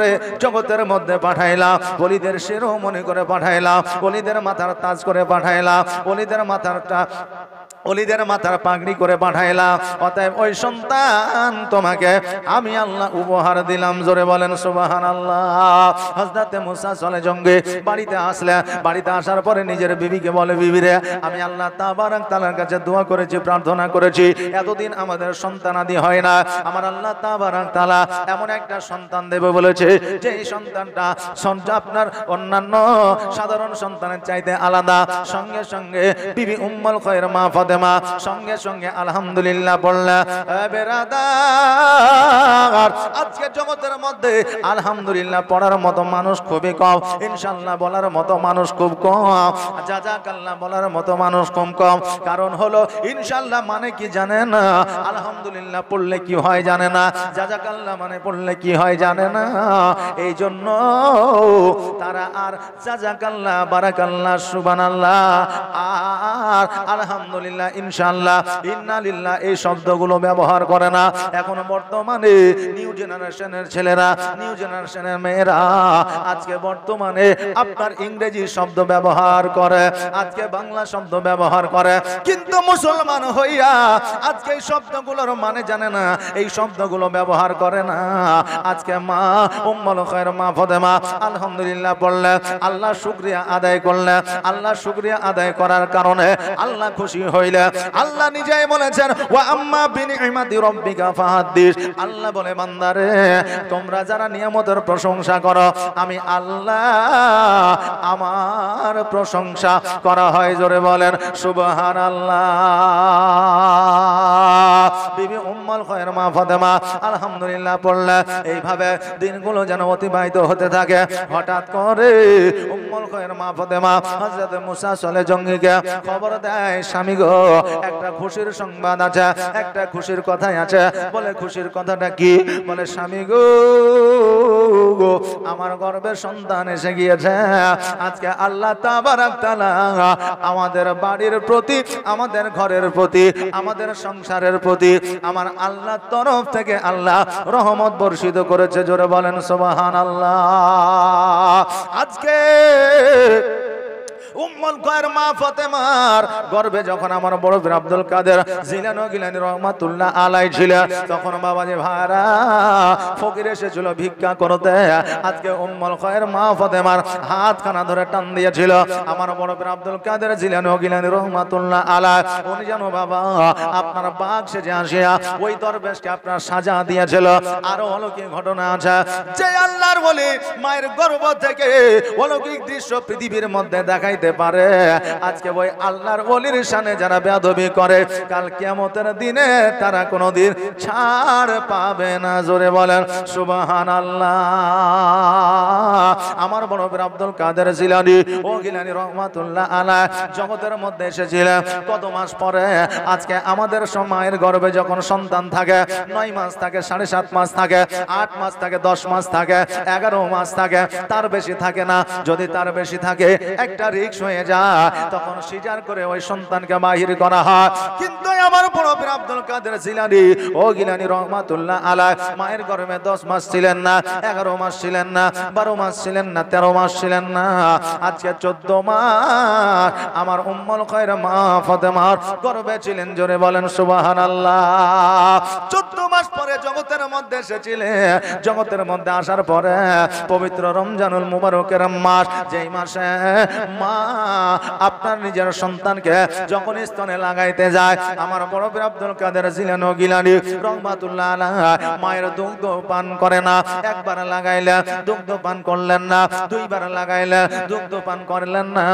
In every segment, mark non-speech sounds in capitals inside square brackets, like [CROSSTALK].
করে জগতের মধ্যে পাঠাইলা অলিদের শেরও মনে করে পাঠাইলা অলিদের মাথার তাজ করে পাঠাইলা অলিদের মাথারটা অলিদের মাথার পাগড়ি করে পাঠাইলা অতএব ওই সন্তান তোমাকে আমি আল্লাহ উপহার দিলাম জোরে বলেন সুবাহান আল্লাহ হজরাতে মুসা চলে জঙ্গে বাড়িতে আসলে বাড়িতে আসার পরে নিজের বিবিকে বলে বিবিরে আমি আল্লাহ তাবারাক তালার কাছে দোয়া করেছি প্রার্থনা করেছি এতদিন আমাদের সন্তান আদি হয় না আমার আল্লাহ তাবারাক তালা এমন একটা সন্তান দেবে বলেছে যে সন্তানটা সন্তান আপনার অন্যান্য সাধারণ সন্তানের চাইতে আলাদা সঙ্গে সঙ্গে বিবি উম্মল খয়ের মা ফাতেমা সঙ্গে সঙ্গে আলহামদুলিল্লাহ বললা বেরাদার আজকে জগতের মধ্যে আলহামদুলিল্লাহ পড়ার মতো মানুষ খুবই কম ইনশাল্লাহ বলার মতো মানুষ খুব কম যা যা কাল্লা বলার মতো মানুষ কম কম কারণ হলো ইনশাল্লাহ মানে কি জানে না আলহামদুলিল্লাহ পড়লে কি হয় জানে না যা যা কাল্লা মানে পড়লে কি হয় জানে না এই জন্য তারা আর চাজাকাল্লা বারাকাল্লা সুবানাল্লাহ আর আলহামদুলিল্লাহ ইনশাল্লাহ ইন্নালিল্লাহ এই শব্দগুলো ব্যবহার করে না এখন বর্তমানে নিউ জেনারেশনের ছেলেরা নিউ জেনারেশনের মেয়েরা আজকে বর্তমানে আপনার ইংরেজি শব্দ ব্যবহার করে আজকে বাংলা শব্দ ব্যবহার করে কিন্তু মুসলমান হইয়া আজকে এই শব্দগুলোর মানে জানে না এই শব্দগুলো ব্যবহার করে না আজকে মা আলহামদুলিল্লাহ বললে আল্লাহ শুকরিয়া আদায় করলে আল্লাহ শুকরিয়া আদায় করার কারণে আল্লাহ খুশি হইলে আল্লাহ নিজেই বলেছেন ওয়া আম্মা বিনিমাতি ফাহাদ্দিস আল্লাহ বলে বান্দারে তোমরা যারা নিয়ামতের প্রশংসা করো আমি আল্লাহ আমার প্রশংসা করা হয় জোরে বলেন সুবাহান আল্লাহ বিবি উম্মল খয়ের মা ফাতেমা আলহামদুলিল্লাহ পড়লে এইভাবে দিনগুলো গুলো যেন অতিবাহিত হতে থাকে হঠাৎ করে মুসা জঙ্গিকে খবর দেয় স্বামী গো একটা খুশির সংবাদ আছে একটা খুশির কথাই আছে বলে খুশির কথাটা কি বলে স্বামী গো আমার সন্তান এসে গিয়েছে আজকে আল্লাহ আমাদের বাড়ির প্রতি আমাদের ঘরের প্রতি আমাদের সংসারের প্রতি আমার আল্লাহ তরফ থেকে আল্লাহ রহমত বর্ষিত করেছে জোরে বলেন সোবাহান আল্লাহ আজকে উম্মুল কয়ের মা ফাতেমার গর্ভে যখন আমার বড় বীর আব্দুল কাদের জিলানী গিলানী রহমাতুল্লাহ আলাই ছিল তখন বাবা বাবাজি ভাড়া ফকির এসেছিল ভিক্ষা করতে আজকে উম্মুল কয়ের মা ফাতেমার হাতখানা ধরে টান দিয়েছিল আমার বড় বীর আব্দুল কাদের জিলানী গিলানী রহমাতুল্লাহ আলা উনি জানো বাবা আপনার বাক্সে যে আসিয়া ওই দরবেশকে আপনার সাজা দিয়েছিল আরো অলৌকিক ঘটনা আছে যে আল্লাহর বলে মায়ের গর্ভ থেকে অলৌকিক দৃশ্য পৃথিবীর মধ্যে দেখাইতে যেতে পারে আজকে ওই আল্লাহর অলির সানে যারা বেদবি করে কাল কেমতের দিনে তারা কোনোদিন ছাড় পাবে না জোরে বলেন সুবাহান আল্লাহ আমার বড় আব্দুল কাদের জিলানি ও গিলানি রহমাতুল্লাহ আলা জগতের মধ্যে এসেছিলেন কত মাস পরে আজকে আমাদের সময়ের গর্বে যখন সন্তান থাকে নয় মাস থাকে সাড়ে সাত মাস থাকে আট মাস থাকে দশ মাস থাকে এগারো মাস থাকে তার বেশি থাকে না যদি তার বেশি থাকে একটা রিক রিক্স হয়ে যা তখন সিজার করে ওই সন্তানকে মাহির করা হয় কিন্তু আমার বড় পীর আব্দুল কাদের জিলানি ও গিলানি রহমাতুল্লাহ আলাই মায়ের গর্ভে দশ মাস ছিলেন না এগারো মাস ছিলেন না বারো মাস ছিলেন না তেরো মাস ছিলেন না আজকে চোদ্দ মাস আমার উম্মল খয়ের মা ফতেমার গর্ভে ছিলেন জোরে বলেন সুবাহান আল্লাহ চোদ্দ মাস পরে জগতের মধ্যে এসেছিলেন জগতের মধ্যে আসার পরে পবিত্র রমজানুল মুবারকের মাস যেই মাসে মা আপনার নিজের সন্তানকে যখন স্তনে লাগাইতে যায় আমার বড় বীর আব্দুল কাদের ছিলেন গিলানি রহমাতুল্লাহ মায়ের দুগ্ধ পান করে না একবার লাগাইলে দুগ্ধ পান করলেন না দুইবার লাগাইলে দুগ্ধ পান করলেন না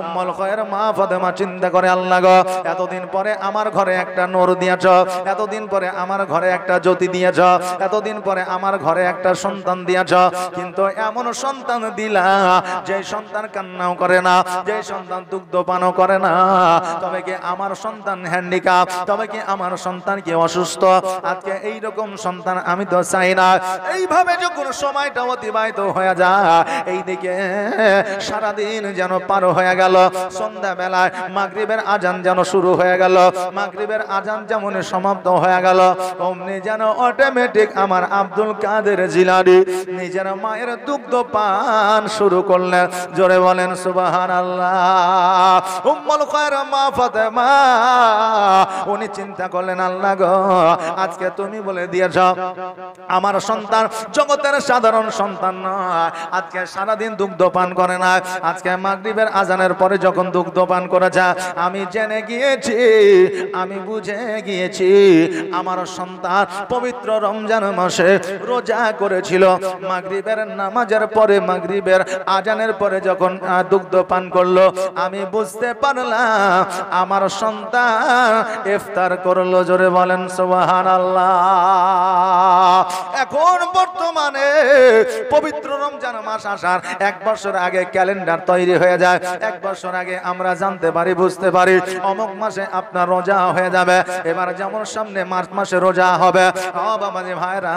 উম্মল খয়ের মা ফাতেমা চিন্তা করে আল্লাহ গো এতদিন পরে আমার ঘরে একটা নোর দিয়েছ এতদিন পরে আমার ঘরে একটা জ্যোতি দিয়েছ এতদিন পরে আমার ঘরে একটা সন্তান দিয়েছ কিন্তু এমন সন্তান দিলা যে সন্তান কান্নাও করে না না যে সন্তান দুগ্ধ পানও করে না তবে কি আমার সন্তান হ্যান্ডিক্যাপ তবে কি আমার সন্তান কি অসুস্থ আজকে এই রকম সন্তান আমি তো চাই না এইভাবে যখন সময়টা অতিবাহিত হয়ে যায় এইদিকে সারাদিন যেন পার হয়ে গেল সন্ধ্যাবেলায় মাগরিবের আজান যেন শুরু হয়ে গেল মাগরিবের আজান যেমন সমাপ্ত হয়ে গেল অমনি যেন অটোমেটিক আমার আব্দুল কাদের জিলারি নিজের মায়ের দুগ্ধ পান শুরু করলেন জোরে বলেন সুবাহ সুবহানাল্লাহ উম্মুল খয়রা ফাতেমা উনি চিন্তা করলেন আল্লাহ গো আজকে তুমি বলে দিয়েছ আমার সন্তান জগতের সাধারণ সন্তান নয় আজকে সারাদিন দুগ্ধ পান করে না আজকে মাগরিবের আজানের পরে যখন দুগ্ধ পান করে যা আমি জেনে গিয়েছি আমি বুঝে গিয়েছি আমার সন্তান পবিত্র রমজান মাসে রোজা করেছিল মাগরিবের নামাজের পরে মাগরিবের আজানের পরে যখন দুগ্ধ পান করলো আমি বুঝতে পারলাম আমার সন্তান ইফতার করলো জোরে বলেন সোহান আল্লাহ এখন বর্তমানে পবিত্র রমজান মাস আসার এক বছর আগে ক্যালেন্ডার তৈরি হয়ে যায় এক বছর আগে আমরা জানতে পারি বুঝতে পারি অমক মাসে আপনার রোজা হয়ে যাবে এবার যেমন সামনে মার্চ মাসে রোজা হবে ভাইরা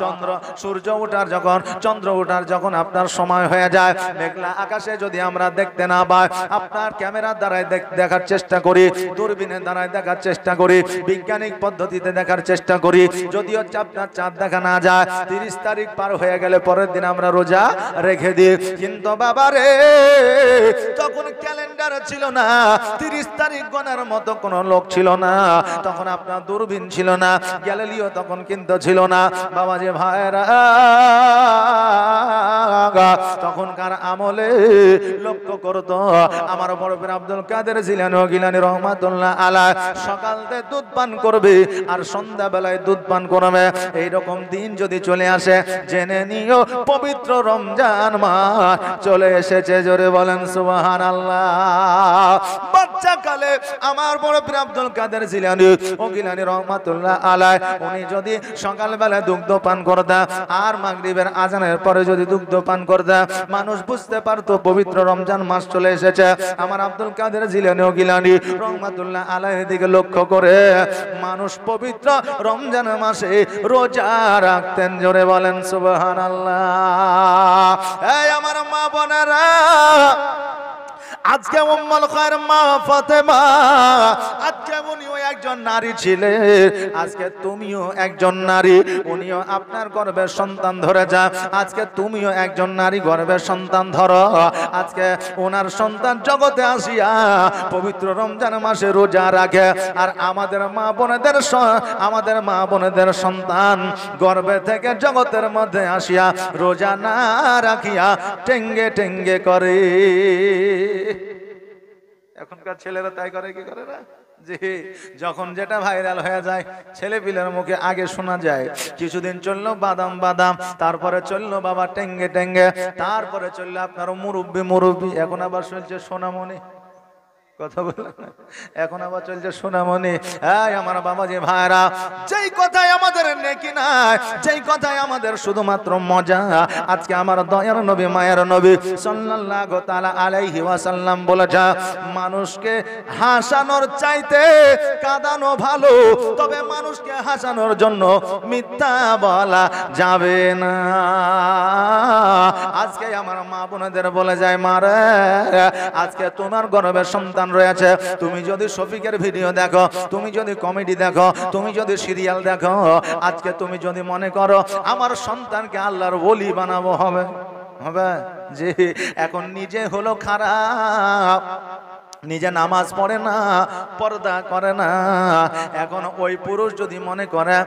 চন্দ্র সূর্য ওঠার যখন চন্দ্র ওঠার যখন আপনার সময় হয়ে যায় মেঘলা আকাশে যদি আমরা দেখতে না পায় আপনার ক্যামেরার দ্বারায় দেখার চেষ্টা করি দূরবীনের দ্বারায় দেখার চেষ্টা করি বিজ্ঞানিক পদ্ধতিতে দেখার চেষ্টা করি যদি হচ্ছে আপনার চাঁদ দেখা না যায় তিরিশ তারিখ পার হয়ে গেলে পরের দিন আমরা রোজা রেখে দিই কিন্তু বাবা রে তখন ক্যালেন্ডার ছিল না তিরিশ তারিখ গণার মতো কোনো লোক ছিল না তখন আপনার দূরবীন ছিল না গ্যালেলিও তখন কিন্তু ছিল না বাবা যে ভাইরা তখনকার আমলে লোক লক্ষ্য করত আমার বড় পীর আব্দুল কাদের জিলানো গিলানি রহমাতুল্লাহ আলা সকালতে দুধ পান করবে আর সন্ধ্যাবেলায় দুধ পান করবে এইরকম দিন যদি চলে আসে জেনে নিও পবিত্র রমজান মাস চলে এসেছে জোরে বলেন সুবাহান আল্লাহ বাচ্চাকালে আমার বড় পীর আব্দুল কাদের জিলানি ও গিলানি রহমাতুল্লাহ আলায় উনি যদি সকালবেলা দুগ্ধ পান করতা আর মাগরিবের আজানের পরে যদি দুগ্ধ পান করতা মানুষ বুঝতে পারতো পবিত্র রমজান রমজান মাস চলে এসেছে আমার আব্দুল কাদের জিলানিও গিলানি রহমাতুল্লাহ আলাইয়ের দিকে লক্ষ্য করে মানুষ পবিত্র রমজান মাসে রোজা রাখতেন জোরে বলেন সুবহান এই আমার মা বোনেরা আজকে উম্মাল খায়ের মা ফাতেমা আজকে উনি একজন নারী ছিলে আজকে তুমিও একজন নারী উনিও আপনার গর্বের সন্তান ধরে যা আজকে তুমিও একজন নারী গর্বের সন্তান ধরো আজকে ওনার সন্তান জগতে আসিয়া পবিত্র রমজান মাসে রোজা রাখে আর আমাদের মা বোনেদের আমাদের মা বোনেদের সন্তান গর্বে থেকে জগতের মধ্যে আসিয়া রোজা না রাখিয়া টেঙ্গে টেঙ্গে করে এখনকার ছেলেরা তাই করে কি করে না যে যখন যেটা ভাইরাল হয়ে যায় ছেলে পিলের মুখে আগে শোনা যায় কিছুদিন চললো বাদাম বাদাম তারপরে চললো বাবা টেঙ্গে টেঙ্গে তারপরে চললো আপনার মুরব্বী মুরব্বী এখন আবার চলছে সোনামণি কথা এখন আবার চলছে সোনামণি এই আমার বাবা যে ভাইরা যেই কথায় আমাদের নেকি নাই যেই কথায় আমাদের শুধুমাত্র মজা আজকে আমার দয়ার নবী মায়ের নবী সাল্লাল্লাহু তাআলা আলাইহি ওয়াসাল্লাম মানুষকে হাসানোর চাইতে কাঁদানো ভালো তবে মানুষকে হাসানোর জন্য মিথ্যা বলা যাবে না আজকে আমার মা বোনদের বলে যায় মারে আজকে তোমার গর্বের সন্তান প্রতিষ্ঠান রয়েছে তুমি যদি শফিকের ভিডিও দেখো তুমি যদি কমেডি দেখো তুমি যদি সিরিয়াল দেখো আজকে তুমি যদি মনে করো আমার সন্তানকে আল্লাহর বলি বানাবো হবে হবে যে এখন নিজে হলো খারাপ নিজে নামাজ পড়ে না পর্দা করে না এখন ওই পুরুষ যদি মনে করে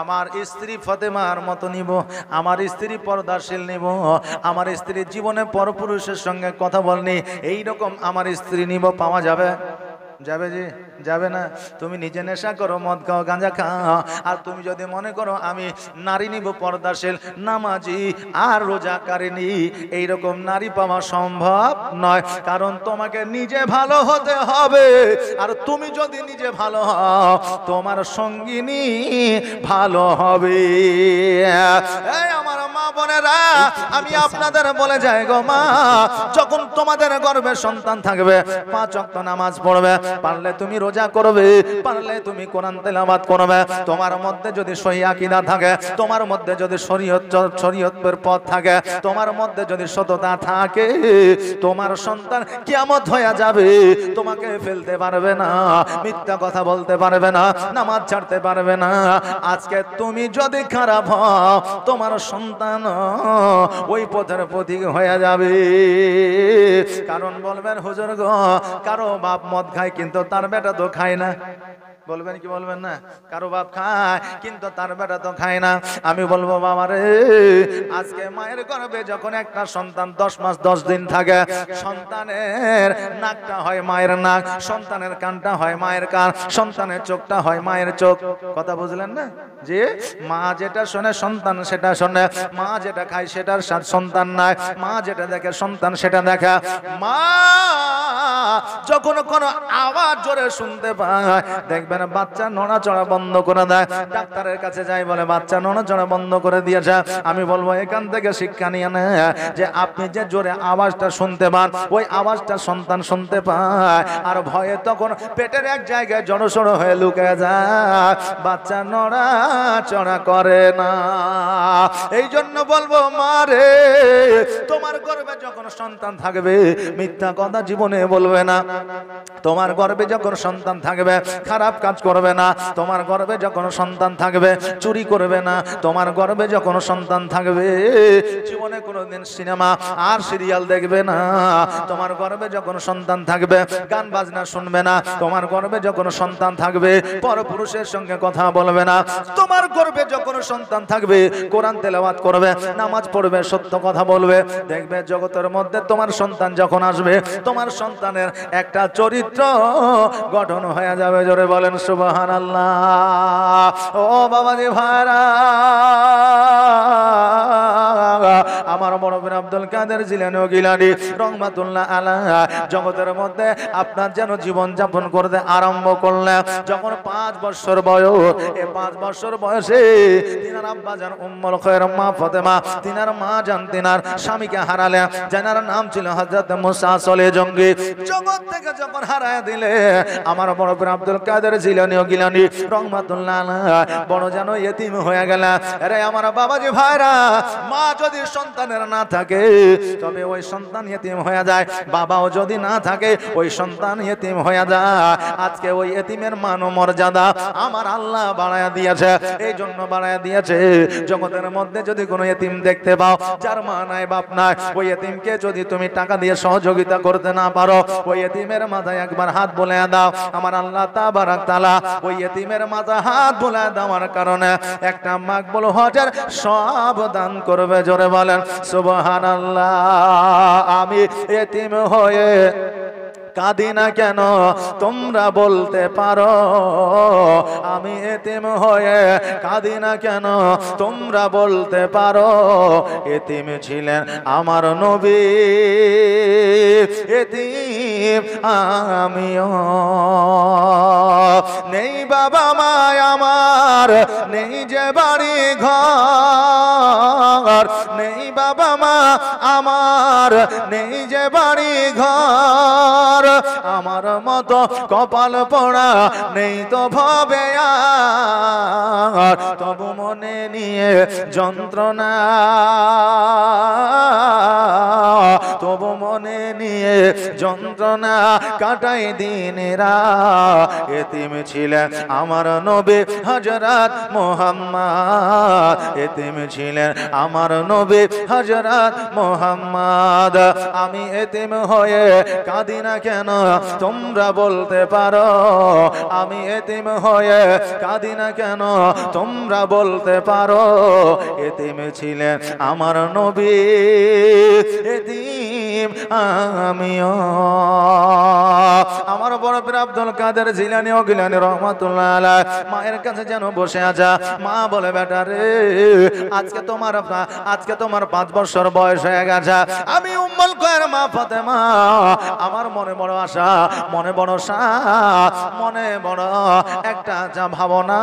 আমার স্ত্রী ফতেমার মতো নিব আমার স্ত্রী পর্দাশীল নিব আমার স্ত্রীর জীবনে পরপুরুষের সঙ্গে কথা বলনি এই রকম আমার স্ত্রী নিব পাওয়া যাবে যাবে জি যাবে না তুমি নিজে নেশা করো মদ খাও গাঁজা খাও আর তুমি যদি মনে করো আমি নারী নিব পর্দাশীল নামাজি আর রোজা রোজাকারিনী এইরকম নারী পাওয়া সম্ভব নয় কারণ তোমাকে নিজে ভালো হতে হবে আর তুমি যদি নিজে ভালো হও তোমার সঙ্গিনী ভালো হবে আমার মা বোনেরা আমি আপনাদের বলে যাই গো মা যখন তোমাদের গর্বে সন্তান থাকবে পাঁচ অক্ত নামাজ পড়বে পারলে তুমি রোজা রোজা করবে পারলে তুমি কোরআন তেলাবাদ করবে তোমার মধ্যে যদি সহি আকিদা থাকে তোমার মধ্যে যদি শরীয়ত শরীয়তের পথ থাকে তোমার মধ্যে যদি সততা থাকে তোমার সন্তান কিয়ামত হয়ে যাবে তোমাকে ফেলতে পারবে না মিথ্যা কথা বলতে পারবে না নামাজ ছাড়তে পারবে না আজকে তুমি যদি খারাপ হও তোমার সন্তান ওই পথের প্রতীক হয়ে যাবে কারণ বলবেন হুজুর গো কারো বাপ মদ খায় কিন্তু তার বেটা খায় না বলবেন কি বলবেন না কারো বাপ খায় কিন্তু তার বেটা তো খায় না আমি বলবো বাবা রে আজকে মায়ের গর্বে যখন একটা সন্তান দশ মাস দশ দিন থাকে সন্তানের নাকটা হয় মায়ের নাক সন্তানের কানটা হয় মায়ের কান সন্তানের চোখটা হয় মায়ের চোখ কথা বুঝলেন না যে মা যেটা শোনে সন্তান সেটা শোনে মা যেটা খায় সেটার সন্তান নাই মা যেটা দেখে সন্তান সেটা দেখে মা যখন কোনো আওয়াজ জোরে শুনতে পায় দেখবেন যেন বাচ্চা নড়াচড়া বন্ধ করে দেয় ডাক্তারের কাছে যাই বলে বাচ্চা নড়াচড়া বন্ধ করে দিয়েছে আমি বলবো এখান থেকে শিক্ষা নিয়ে নেয় যে আপনি যে জোরে আওয়াজটা শুনতে পান ওই আওয়াজটা সন্তান শুনতে পায় আর ভয়ে তখন পেটের এক জায়গায় জড়সড়ো হয়ে লুকে যায় বাচ্চা নড়াচড়া করে না এই জন্য বলবো মারে তোমার গর্বে যখন সন্তান থাকবে মিথ্যা কথা জীবনে বলবে না তোমার গর্বে যখন সন্তান থাকবে খারাপ কাজ কাজ করবে না তোমার গর্বে যখন সন্তান থাকবে চুরি করবে না তোমার গর্বে যখন সন্তান থাকবে জীবনে কোনোদিন সিনেমা আর সিরিয়াল দেখবে না তোমার গর্বে যখন সন্তান থাকবে গান বাজনা শুনবে না তোমার গর্বে যখন সন্তান থাকবে পর পুরুষের সঙ্গে কথা বলবে না তোমার গর্বে যখন সন্তান থাকবে কোরআন তেলাওয়াত করবে নামাজ পড়বে সত্য কথা বলবে দেখবে জগতের মধ্যে তোমার সন্তান যখন আসবে তোমার সন্তানের একটা চরিত্র গঠন হয়ে যাবে জোরে বলে বলবেন সুবাহান আল্লাহ ও বাবা রে ভাইরা আমার মরবেন আব্দুল কাদের ছিলেন গিলানি রহমাতুল্লাহ আলা জগতের মধ্যে আপনার যেন জীবন যাপন করতে আরম্ভ করলেন যখন পাঁচ বছর বয়স এ পাঁচ বছর বয়সে তিনার আব্বা যান উম্মল খয়ের মা ফতেমা তিনার মা যান তিনার স্বামীকে হারালে যেনার নাম ছিল হজরত মুসা সলে জঙ্গি জগৎ থেকে যখন হারায় দিলে আমার বড় আব্দুল কাদের জিলানি ও গিলানি রহমাতুল্লাহ বড় যেন এতিম হয়ে গেল রে আমার বাবাজি ভাইরা মা যদি সন্তানের না থাকে তবে ওই সন্তান এতিম হয়ে যায় বাবাও যদি না থাকে ওই সন্তান এতিম হয়ে যায় আজকে ওই এতিমের মান মর্যাদা আমার আল্লাহ বাড়ায় দিয়েছে এই জন্য বাড়ায়া দিয়েছে জগতের মধ্যে যদি কোনো এতিম দেখতে পাও যার মা নাই বাপ নাই ওই এতিমকে যদি তুমি টাকা দিয়ে সহযোগিতা করতে না পারো ওই এতিমের মাথায় একবার হাত বলে দাও আমার আল্লাহ তা বারাক তালা ওই এতিমের মাথা হাত বলে দেওয়ার কারণে একটা মাকবুল হজের সব দান করবে জোরে বা বলেন সুবহানাল্লাহ আমি এতিম হয়ে কাঁদি না কেন তোমরা বলতে পারো আমি এতিম হয়ে কাঁদি না কেন তোমরা বলতে পারো এতিম ছিলেন আমার নবী এতিম আমিও নেই বাবা মায় আমার নেই যে বাড়ি ঘর নেই বাবা মা আমার নেই যে বাড়ি ঘর আমার আমার মতো কপাল পড়া নেই তো ভবে তবু মনে নিয়ে যন্ত্রণা যন্ত্রণা কাটাই দিনেরা এতিম ছিলেন আমার নবে হজরত মোহাম্মদ এতিম ছিলেন আমার নবে হজরত মোহাম্মদ আমি এতিম হয়ে কাঁদি না কেন তোমরা বলতে পারো আমি এতিম হয়ে কাঁদি না কেন তোমরা বলতে পারো এতিম ছিলেন আমার নবী এতিম আম আমিও আমার বড় পীর আব্দুল কাদের জিলানি ও গিলানি রহমাতুল্লাহ মায়ের কাছে যেন বসে আছা মা বলে বেটা রে আজকে তোমার আজকে তোমার পাঁচ বছর বয়স হয়ে গেছে আমি উম্মল কয়ের মা ফতে মা আমার মনে বড় আশা মনে বড় সা মনে বড় একটা যা ভাবনা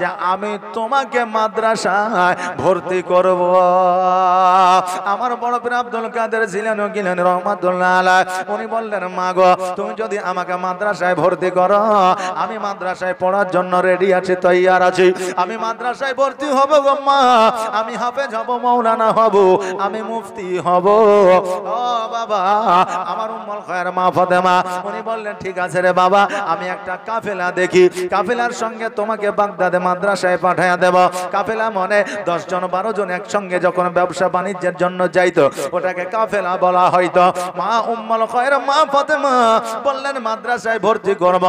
যে আমি তোমাকে মাদ্রাসায় ভর্তি করব আমার বড় পীর আব্দুল কাদের জিলানি ও গিলানি রহমাতুল্লাহ চিন্তা উনি বললেন মা গো তুমি যদি আমাকে মাদ্রাসায় ভর্তি করো আমি মাদ্রাসায় পড়ার জন্য রেডি আছি তৈয়ার আছি আমি মাদ্রাসায় ভর্তি হব গো মা আমি হাফেজ হব মৌলানা হব আমি মুফতি হব ও বাবা আমার উম্মুল খায়ের মা ফাতেমা উনি বললেন ঠিক আছে রে বাবা আমি একটা কাফেলা দেখি কাফেলার সঙ্গে তোমাকে বাগদাদে মাদ্রাসায় পাঠায়া দেব কাফেলা মনে দশ জন বারো জন একসঙ্গে যখন ব্যবসা বাণিজ্যের জন্য যাইতো ওটাকে কাফেলা বলা হয়তো মা উম মাদ্রাসায় ভর্তি করব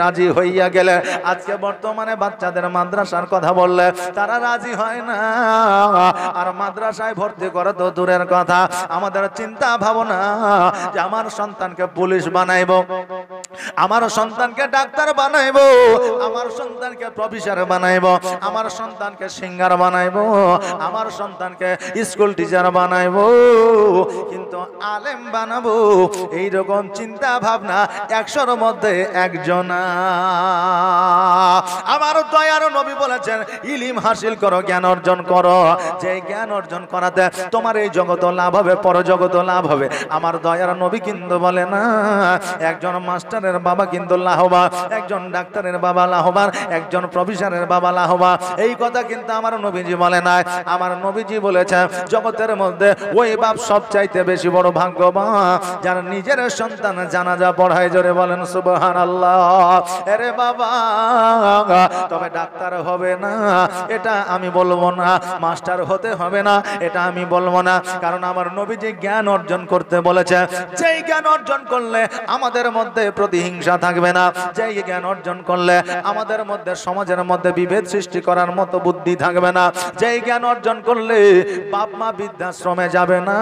রাজি হইয়া গেলে আজকে বর্তমানে বাচ্চাদের মাদ্রাসার কথা বললে তারা রাজি হয় না আর মাদ্রাসায় ভর্তি করা দূরের কথা আমাদের চিন্তা ভাবনা যে আমার সন্তানকে পুলিশ বানাইব আমার সন্তানকে ডাক্তার বানাইব আমার সন্তানকে প্রফেসর বানাইব আমার সন্তানকে সিঙ্গার বানাইব আমার সন্তানকে স্কুল টিচার বানাইব কিন্তু আলেম বানাবো এইরকম চিন্তা ভাবনা একশোর মধ্যে একজন আমার দয়ার নবী বলেছেন ইলিম হাসিল করো জ্ঞান অর্জন করো যে জ্ঞান অর্জন করাতে তোমার এই জগত লাভ হবে পর জগত লাভ হবে আমার দয়ার নবী কিন্তু বলে না একজন মাস্টারের বাবা কিন্তু লাহবা একজন ডাক্তারের বাবা লাহবান একজন প্রফেসরের বাবা লাহবা এই কথা কিন্তু আমার নবীজি বলে না আমার নবীজি বলেছে জগতের মধ্যে ওই বাপ সব চাইতে চাইতে বেশি বড় ভাগ্যবান যারা নিজের সন্তান জানাজা পড়ায় জোরে বলেন সুবহান আল্লাহ এরে বাবা তবে ডাক্তার হবে না এটা আমি বলবো না মাস্টার হতে হবে না এটা আমি বলবো না কারণ আমার নবী যে জ্ঞান অর্জন করতে বলেছে যেই জ্ঞান অর্জন করলে আমাদের মধ্যে প্রতিহিংসা থাকবে না যেই জ্ঞান অর্জন করলে আমাদের মধ্যে সমাজের মধ্যে বিভেদ সৃষ্টি করার মতো বুদ্ধি থাকবে না যেই জ্ঞান অর্জন করলে বাপ মা বৃদ্ধাশ্রমে যাবে না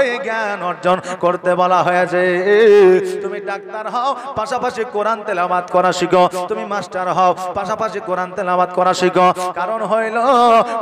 হয়ে জ্ঞান অর্জন করতে বলা হয়েছে তুমি ডাক্তার হও পাশাপাশি কোরআন আবাদ করা শিখো তুমি মাস্টার হও পাশাপাশি কোরআন আবাদ করা শিখো কারণ হইল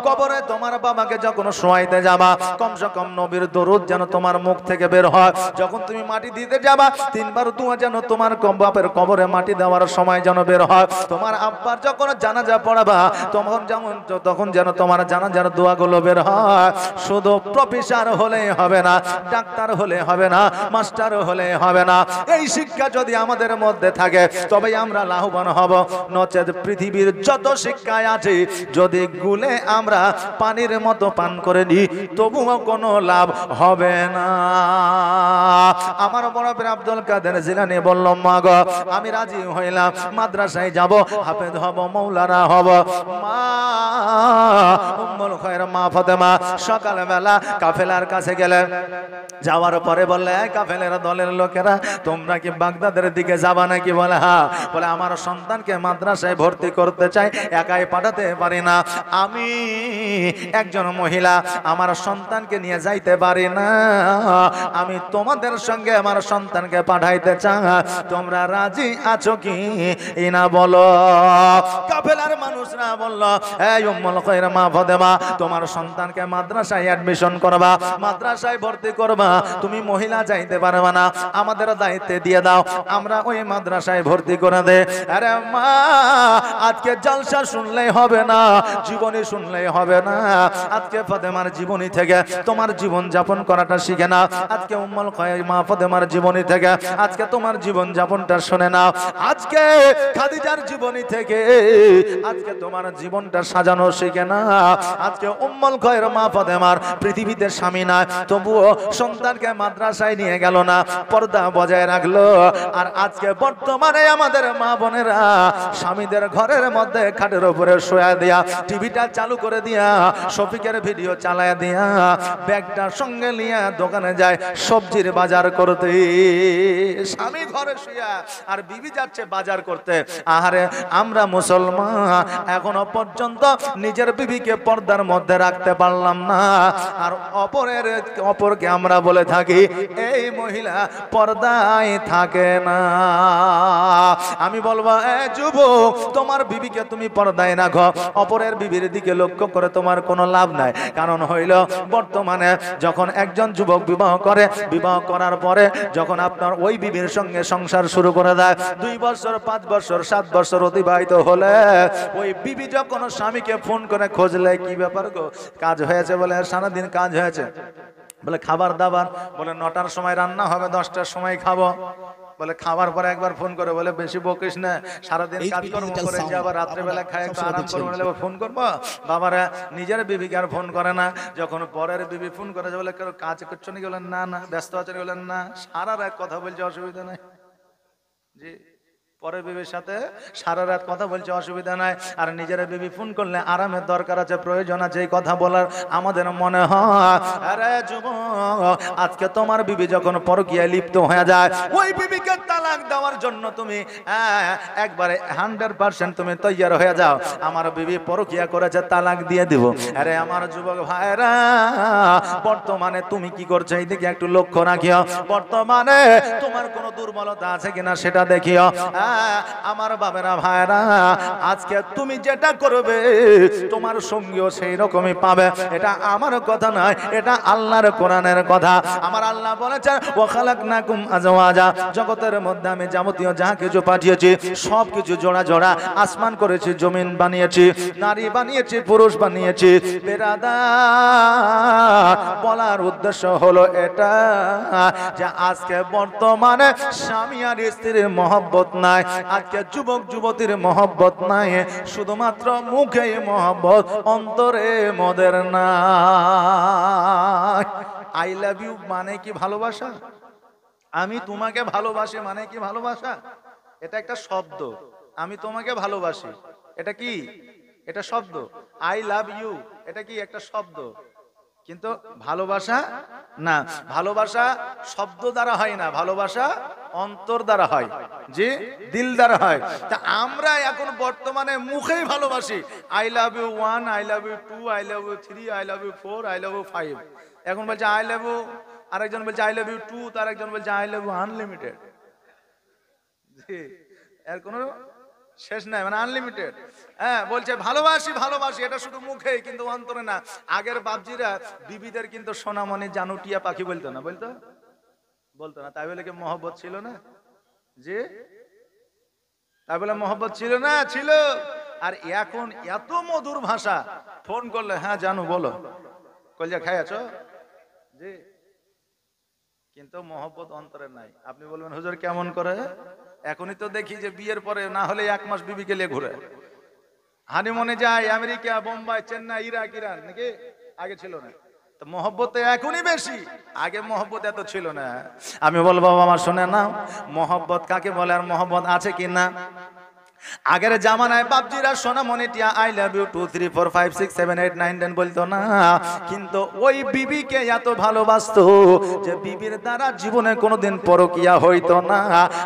কবরে তোমার বাবাকে যখন শোয়াইতে যাবা কমসে কম নবীর দরুদ যেন তোমার মুখ থেকে বের হয় যখন তুমি মাটি দিতে যাবা তিনবার তোমার যেন তোমার বাপের কবরে মাটি দেওয়ার সময় যেন বের হয় তোমার আব্বার যখন জানাজা পড়াবা তখন যেমন তখন যেন তোমার জানাজার দোয়াগুলো বের হয় শুধু প্রফেসর হলেই হবে না ডাক্তার হলে হবে না মাস্টার হলে হবে না এই শিক্ষা যদি আমাদের মধ্যে থাকে তবে আমরা লাভবান হব নচেত পৃথিবীর যত শিক্ষায় আছে যদি গুলে আমরা পানির মতো পান করে নিই তবুও কোনো লাভ হবে না আমার বড় আব্দুল কাদের জিলানি বলল মা গো আমি রাজি হইলাম মাদ্রাসায় যাব হাফেদ হব মৌলানা হব মা মা ফতেমা সকালবেলা কাফেলার কাছে গেলেন যাওয়ার পরে বললে কাফেলেরা দলের লোকেরা তোমরা কি বাগদাদের দিকে যাবা নাকি বলে হা বলে আমার সন্তানকে মাদ্রাসায় ভর্তি করতে চাই একাই পাঠাতে পারি না আমি একজন মহিলা আমার সন্তানকে নিয়ে যাইতে পারি না আমি তোমাদের সঙ্গে আমার সন্তানকে পাঠাইতে চাই তোমরা রাজি আছো কি ইনা বলো কাফেলার মানুষরা বলল এই মা ফদেমা তোমার সন্তানকে মাদ্রাসায় অ্যাডমিশন করবা মাদ্রাসায় ভর্তি রাজনীতি করবা তুমি মহিলা যাইতে পারবা না আমাদের দায়িত্বে দিয়ে দাও আমরা ওই মাদ্রাসায় ভর্তি করে দে আরে মা আজকে জলসা শুনলেই হবে না জীবনী শুনলেই হবে না আজকে ফতেমার জীবনী থেকে তোমার জীবন যাপন করাটা শিখে না আজকে উম্মল খয়ের মা ফতেমার জীবনী থেকে আজকে তোমার জীবন যাপনটা শুনে না আজকে খাদিজার জীবনী থেকে আজকে তোমার জীবনটা সাজানো শিখে না আজকে উম্মল খয়ের মা ফতেমার পৃথিবীতে স্বামী না তবুও সন্তানকে মাদ্রাসায় নিয়ে গেল না পর্দা বজায় রাখলো আর আজকে বর্তমানে আমাদের মা বোনেরা স্বামীদের ঘরের মধ্যে খাটের উপরে শোয়া দিয়া টিভিটা চালু করে দিয়া শফিকের ভিডিও চালায় দিয়া ব্যাগটা সঙ্গে নিয়ে দোকানে যায় সবজির বাজার করতে স্বামী ঘরে শুয়া আর বিবি যাচ্ছে বাজার করতে আহারে আমরা মুসলমান এখনো পর্যন্ত নিজের বিবিকে পর্দার মধ্যে রাখতে পারলাম না আর অপরের অপরকে আমরা বলে থাকি এই মহিলা পর্দায় থাকে না আমি বলবো এ যুব তোমার বিবিকে তুমি পর্দায় না ঘ অপরের বিবির দিকে লক্ষ্য করে তোমার কোনো লাভ নাই কারণ হইল বর্তমানে যখন একজন যুবক বিবাহ করে বিবাহ করার পরে যখন আপনার ওই বিবির সঙ্গে সংসার শুরু করে দেয় দুই বছর পাঁচ বছর সাত বছর অতিবাহিত হলে ওই বিবি যখন স্বামীকে ফোন করে খোঁজলে কি ব্যাপার গো কাজ হয়েছে বলে সারাদিন কাজ হয়েছে বলে খাবার দাবার বলে নটার সময় রান্না হবে দশটার সময় খাবো বলে খাওয়ার পরে একবার ফোন করে বলে বেশি বকিস না সারাদিন কাজকর্ম করে যে আবার রাত্রেবেলা খায় একটু আরাম করবো বলে ফোন করবো বাবারা নিজের বিবিকে আর ফোন করে না যখন পরের বিবি ফোন করে বলে কেউ কাজ করছো নাকি বলেন না না ব্যস্ত আছে বলেন না সারার এক কথা বলছে অসুবিধা নাই জি পরের বিবির সাথে সারা রাত কথা বলছে অসুবিধা নাই আর নিজের বিবি ফোন করলে আরামের দরকার আছে প্রয়োজন আছে এই কথা বলার আমাদের মনে হয় আজকে তোমার বিবি যখন পরকিয়ায় লিপ্ত হয়ে যায় ওই বিবিকে তালাক দেওয়ার জন্য তুমি হ্যাঁ, একবারে হান্ড্রেড পার্সেন্ট তুমি তৈয়ার হয়ে যাও আমার বিবি পরকিয়া করেছে তালাক দিয়ে দিব আরে আমার যুবক ভাইরা বর্তমানে তুমি কি করছো এইদিকে একটু লক্ষ্য রাখিও বর্তমানে তোমার কোনো দুর্বলতা আছে কিনা সেটা দেখিও আমার বাবেরা ভাইরা আজকে তুমি যেটা করবে তোমার সঙ্গেও সেই রকমই পাবে এটা আমার কথা নয় এটা আল্লাহর কোরআনের কথা আমার আল্লাহ বলেছেন ও খালাক নাকুম আজা জগতের মধ্যে আমি যাবতীয় যা কিছু পাঠিয়েছি সব কিছু জোড়া জোড়া আসমান করেছি জমিন বানিয়েছি নারী বানিয়েছি পুরুষ বানিয়েছি বেরাদা বলার উদ্দেশ্য হলো এটা যে আজকে বর্তমানে স্বামী আর স্ত্রীর মহব্বত নাই নাই আজকে যুবক যুবতীর মহব্বত নাই শুধুমাত্র মুখে মহব্বত অন্তরে মদের না আই লাভ ইউ মানে কি ভালোবাসা আমি তোমাকে ভালোবাসি মানে কি ভালোবাসা এটা একটা শব্দ আমি তোমাকে ভালোবাসি এটা কি এটা শব্দ আই লাভ ইউ এটা কি একটা শব্দ কিন্তু ভালোবাসা না ভালোবাসা শব্দ দ্বারা হয় না ভালোবাসা অন্তর দ্বারা হয় যে দিল দ্বারা হয় তা আমরা এখন বর্তমানে মুখেই ভালোবাসি I love you one I love you two I love you three I love you four I love you five এখন বলছে আই লাভ ইউ আরেকজন বলছে আই লাভ ইউ টু তার একজন বলছে আই লাভ ইউ আনলিমিটেড এর কোনো শেষ নাই মানে আনলিমিটেড হ্যাঁ বলছে ভালোবাসি ভালোবাসি এটা শুধু মুখে কিন্তু অন্তরে না আগের বাপজিরা বিবিদের কিন্তু সোনামণি জানুটিয়া পাখি বলতো না বলতো বলতো না তাই বলে কি মহব্বত ছিল না যে তাই বলে মহব্বত ছিল না ছিল আর এখন এত মধুর ভাষা ফোন করলে হ্যাঁ জানো বলো কলজা খাই আছো জি কিন্তু মহব্বত অন্তরে নাই আপনি বলবেন হুজুর কেমন করে এখনই তো দেখি যে বিয়ের পরে না হলে এক মাস বিবিকে নিয়ে ঘুরে হানিমনে যায় America Bombay Chennai Iraq Iran নাকি আগে ছিল না তো মহব্বত এখনই বেশি আগে মহব্বত এত ছিল না আমি বলবো বাবা শোনে না মহব্বত কাকে বলে আর মহব্বত আছে কি না আগের জামানায় বাপজিরা মনে টিয়া I love you two three four five six seven eight nine ten বলতো না কিন্তু ওই বিবিকে এত ভালোবাসতো যে বিবির দ্বারা জীবনে কোনোদিন পরকিয়া হইতো না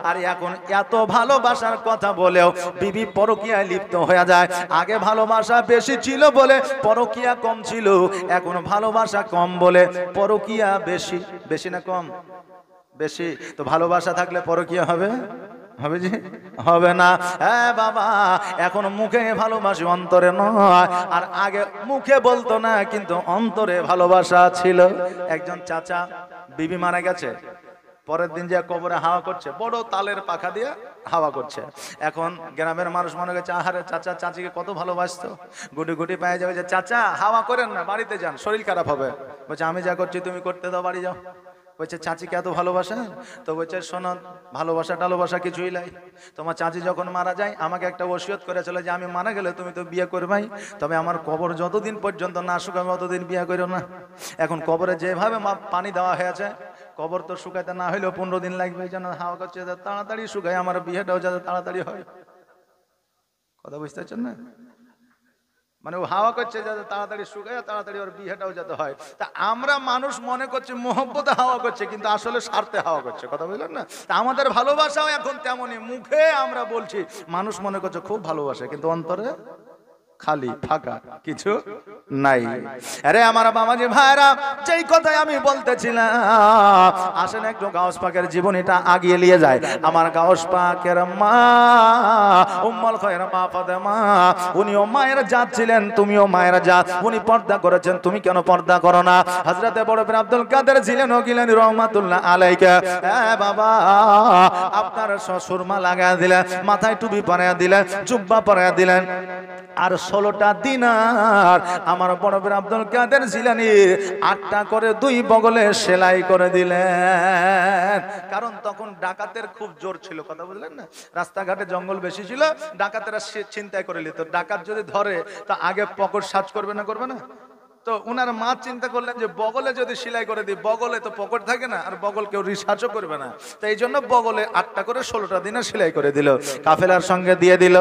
আর এখন এত ভালোবাসার কথা বলেও বিবি পরকিয়ায় লিপ্ত হয়ে যায় আগে ভালোবাসা বেশি ছিল বলে পরকিয়া কম ছিল এখন ভালোবাসা কম বলে পরকিয়া বেশি বেশি না কম বেশি তো ভালোবাসা থাকলে পরকিয়া হবে হবে যে হবে না হ্যাঁ বাবা এখন মুখে ভালোবাসি অন্তরে নয় আর আগে মুখে বলতো না কিন্তু অন্তরে ভালোবাসা ছিল একজন চাচা বিবি মারা গেছে পরের দিন যে কবরে হাওয়া করছে বড় তালের পাখা দিয়ে হাওয়া করছে এখন গ্রামের মানুষ মনে করছে আহারে চাচা চাচিকে কত ভালোবাসতো গুটি গুটি পায়ে যাবে যে চাচা হাওয়া করেন না বাড়িতে যান শরীর খারাপ হবে বলছে আমি যা করছি তুমি করতে দাও বাড়ি যাও বলছে চাচিকে এত ভালোবাসে তো বলছে শোন ভালোবাসা টালোবাসা কিছুই নাই তোমার চাচি যখন মারা যায় আমাকে একটা ওসিয়ত করেছিল যে আমি মারা গেলে তুমি তো বিয়ে করবাই তবে আমার কবর যতদিন পর্যন্ত না শুকাবে ততদিন বিয়ে করো না এখন কবরে যেভাবে পানি দেওয়া হয়েছে কবর তো শুকাইতে না হইলেও পনেরো দিন লাগবে যেন হাওয়া করছে তাড়াতাড়ি শুকায় আমার বিয়েটাও যাতে তাড়াতাড়ি হয় কথা বুঝতে পারছেন না মানে ও হাওয়া করছে যাতে তাড়াতাড়ি শুকায় তাড়াতাড়ি ওর বিয়েটাও যাতে হয় তা আমরা মানুষ মনে করছে মোহব্বতে হাওয়া করছে কিন্তু আসলে স্বার্থে হাওয়া করছে কথা বললেন না তা আমাদের ভালোবাসাও এখন তেমনই মুখে আমরা বলছি মানুষ মনে করছে খুব ভালোবাসে কিন্তু অন্তরে খালি ফাঁকা কিছু নাই আরে আমার বাবাজি ভাইরা যেই কথাই আমি বলতেছিলাম আসেন একটু গাউস পাকের জীবনীটা আগিয়ে নিয়ে যায় আমার গাউস পাকের মা উম্মল খয়ের মা ফাতেমা উনিও মায়ের জাত ছিলেন তুমিও মায়ের জাত উনি পর্দা করেছেন তুমি কেন পর্দা করো না হজরতে বড় পীর আব্দুল কাদের ছিলেন ও গিলেন রহমাতুল্লাহ আলাইকে হ্যাঁ বাবা আপনার শ্বশুর মা লাগায় দিলেন মাথায় টুপি পরাইয়া দিলেন জুব্বা পরাইয়া দিলেন আর ষোলোটা দিনার আমার বড় বের আব্দুল কাদের জিলানির আটটা করে দুই বগলে সেলাই করে দিলেন কারণ তখন ডাকাতের খুব জোর ছিল কথা বুঝলেন না রাস্তাঘাটে জঙ্গল বেশি ছিল ডাকাতেরা চিন্তায় করে নিত ডাকাত যদি ধরে তা আগে পকট সাজ করবে না করবে না তো উনার মা চিন্তা করলেন যে বগলে যদি সেলাই করে দিই বগলে তো পকেট থাকে না আর বগল কেউ রিসার্চও করবে না তো এই জন্য বগলে আটটা করে ষোলোটা দিনে সেলাই করে দিল কাফেলার সঙ্গে দিয়ে দিল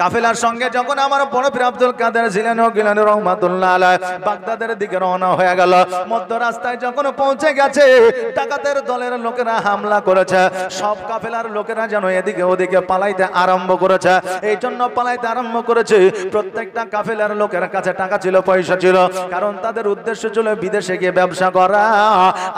কাফেলার সঙ্গে যখন আমার বড় ফির আব্দুল কাদের ছিলেন গিলান রহমাতুল্লাহ আলাইহ বাগদাদের দিকে রওনা হয়ে গেল মধ্য রাস্তায় যখন পৌঁছে গেছে ডাকাতের দলের লোকেরা হামলা করেছে সব কাফেলার লোকেরা যেন এদিকে ওদিকে পালাইতে আরম্ভ করেছে এই জন্য পালাইতে আরম্ভ করেছে প্রত্যেকটা কাফেলার লোকের কাছে টাকা ছিল পয়সা ছিল কারণ তাদের উদ্দেশ্য ছিল বিদেশে গিয়ে ব্যবসা করা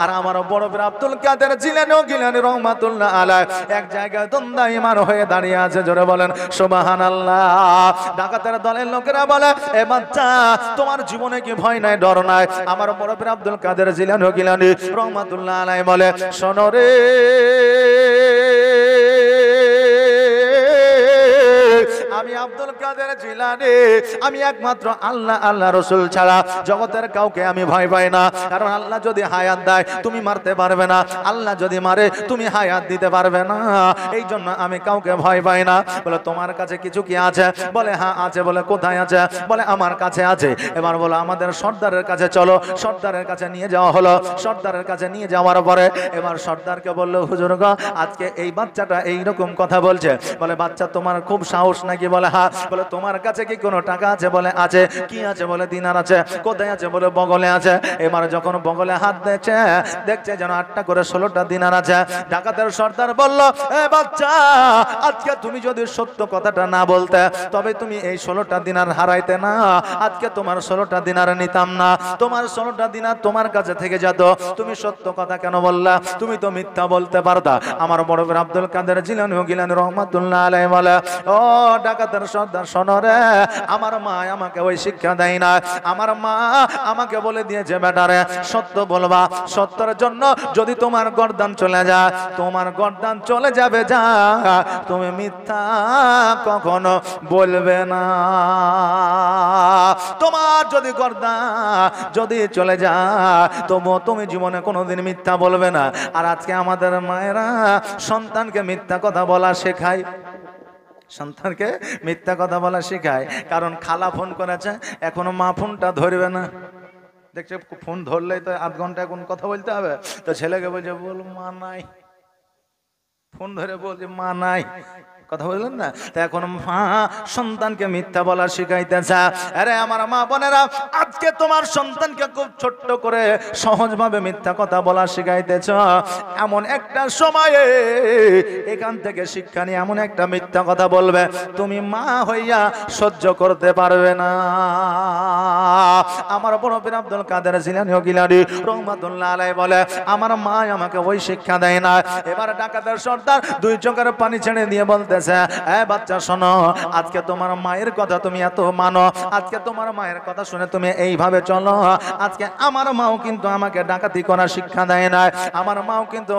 আর আমার বড় বীর আব্দুল কাদের জিলানি ও গিলানি রহমাতুল্লাহ আলাই এক জায়গায় দন্দা ইমান হয়ে দাঁড়িয়ে আছে জোরে বলেন সোবাহান আল্লাহ ডাকাতের দলের লোকেরা বলে এ বাচ্চা তোমার জীবনে কি ভয় নাই ডর নাই আমার বড় বীর আব্দুল কাদের জিলানি ও গিলানি রহমাতুল্লাহ আলাই বলে সোনরে আমি আব্দুল কাদের জিলানি আমি একমাত্র আল্লাহ আল্লাহ রসুল ছাড়া জগতের কাউকে আমি ভয় পাই না কারণ আল্লাহ যদি হায়াত দেয় তুমি মারতে পারবে না আল্লাহ যদি মারে তুমি হায়াত দিতে পারবে না এই জন্য আমি কাউকে ভয় পাই না বলে তোমার কাছে কিছু কি আছে বলে হ্যাঁ আছে বলে কোথায় আছে বলে আমার কাছে আছে এবার বলো আমাদের সর্দারের কাছে চলো সর্দারের কাছে নিয়ে যাওয়া হলো সর্দারের কাছে নিয়ে যাওয়ার পরে এবার সর্দারকে বললো হুজুর আজকে এই বাচ্চাটা এইরকম কথা বলছে বলে বাচ্চা তোমার খুব সাহস নাকি বলে হ্যাঁ বলে তোমার কাছে কি কোনো টাকা আছে বলে আছে কি আছে বলে দিনার আছে কোথায় আছে বলে বগলে আছে এবার যখন বগলে হাত দিয়েছে দেখছে যেন আটটা করে ষোলোটা দিনার আছে ডাকাতের সর্দার বলল এ বাচ্চা আজকে তুমি যদি সত্য কথাটা না বলতে তবে তুমি এই ষোলোটা দিনার হারাইতে না আজকে তোমার ষোলোটা দিনার নিতাম না তোমার ষোলোটা দিনার তোমার কাছে থেকে যেত তুমি সত্য কথা কেন বললা তুমি তো মিথ্যা বলতে পারতা আমার বড় আব্দুল কাদের জিলানি গিলানি রহমাতুল্লাহ আলাই বলে ও ডাক আমার মা আমাকে ওই শিক্ষা দেয় না আমার মা আমাকে বলে দিয়েছে বেটারে সত্য বলবা সত্যের জন্য যদি তোমার গরদান চলে যায় তোমার গরদান চলে যাবে যা তুমি মিথ্যা কখনো বলবে না তোমার যদি গর্দা যদি চলে যা তবুও তুমি জীবনে কোনোদিন মিথ্যা বলবে না আর আজকে আমাদের মায়েরা সন্তানকে মিথ্যা কথা বলা শেখায় সন্তানকে মিথ্যা কথা বলা শেখায় কারণ খালা ফোন করেছে এখনো মা ফোনটা ধরবে না দেখছে ফোন ধরলে তো আধ ঘন্টা এখন কথা বলতে হবে তো ছেলেকে বলছে বল মা নাই ফোন ধরে বলছে মা নাই কথা বললেন না তা এখন মা সন্তানকে মিথ্যা বলা চা আরে আমার মা বোনেরা আজকে তোমার সন্তানকে খুব ছোট্ট করে সহজভাবে মিথ্যা কথা বলা শিখাইতেছ এমন একটা সময়ে এখান থেকে শিক্ষা নিয়ে এমন একটা মিথ্যা কথা বলবে তুমি মা হইয়া সহ্য করতে পারবে না আমার বড় বীর আব্দুল কাদের জিলানি গিলানি রহমাতুল্লাহ আলাই বলে আমার মা আমাকে ওই শিক্ষা দেয় না এবার ডাকাতের সর্দার দুই চোখের পানি ছেড়ে দিয়ে বলতে বলতেছে এ বাচ্চা শোনো আজকে তোমার মায়ের কথা তুমি এত মানো আজকে তোমার মায়ের কথা শুনে তুমি এইভাবে চলো আজকে আমার মাও কিন্তু আমাকে ডাকাতি করার শিক্ষা দেয় না আমার মাও কিন্তু